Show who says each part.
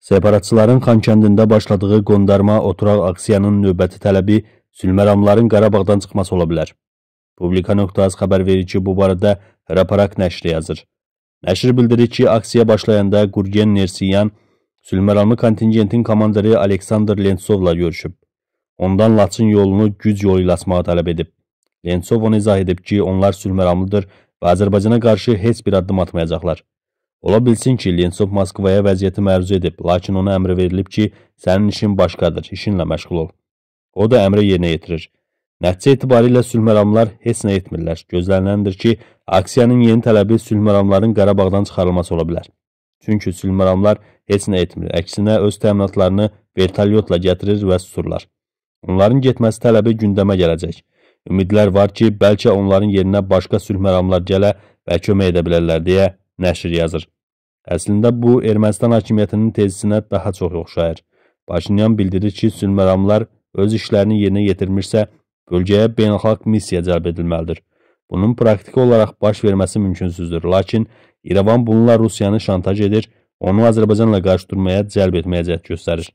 Speaker 1: Separatçıların Xankəndində başladığı qondarma oturaq aksiyanın növbəti tələbi sülməramların Qarabağdan çıxması ola bilər. Publika.az xəbər verir ki, bu barədə Raparak nəşri yazır. Nəşr bildirir ki, aksiya başlayanda Gurgen Nersiyan sülməramlı kontingentin komandiri Aleksandr Lentsovla görüşüb. Ondan Laçın yolunu güc yolu ilə asmağı tələb edib. Lentsov onu izah edib ki, onlar sülməramlıdır və Azərbaycana qarşı heç bir addım atmayacaqlar. Ola bilsin ki, Lentsov Moskvaya vəziyyəti məruz edib, lakin ona əmri verilib ki, sənin işin başqadır, işinlə məşğul ol. O da əmri yerinə yetirir. Nəticə itibarilə sülhməramlar heç nə etmirlər. Gözləniləndir ki, aksiyanın yeni tələbi sülhməramların Qarabağdan çıxarılması ola bilər. Çünki sülhməramlar heç nə etmir. Əksinə öz təminatlarını vertolyotla gətirir və susurlar. Onların getməsi tələbi gündəmə gələcək. Ümidlər var ki, bəlkə onların yerinə başqa sülhməramlar gələ və kömək edə bilərlər deyə nəşr yazır. Əslində bu Ermənistan hakimiyyətinin tezisinə daha çox oxşayır. Paşinyan bildirir ki, sülməramlar öz işlərini yerinə yetirmişsə, bölgəyə beynəlxalq missiya cəlb edilməlidir. Bunun praktiki olaraq baş verməsi mümkünsüzdür, lakin İrəvan bununla Rusiyanı şantaj edir, onu Azərbaycanla qarşı durmaya cəlb etməyə cəhd göstərir.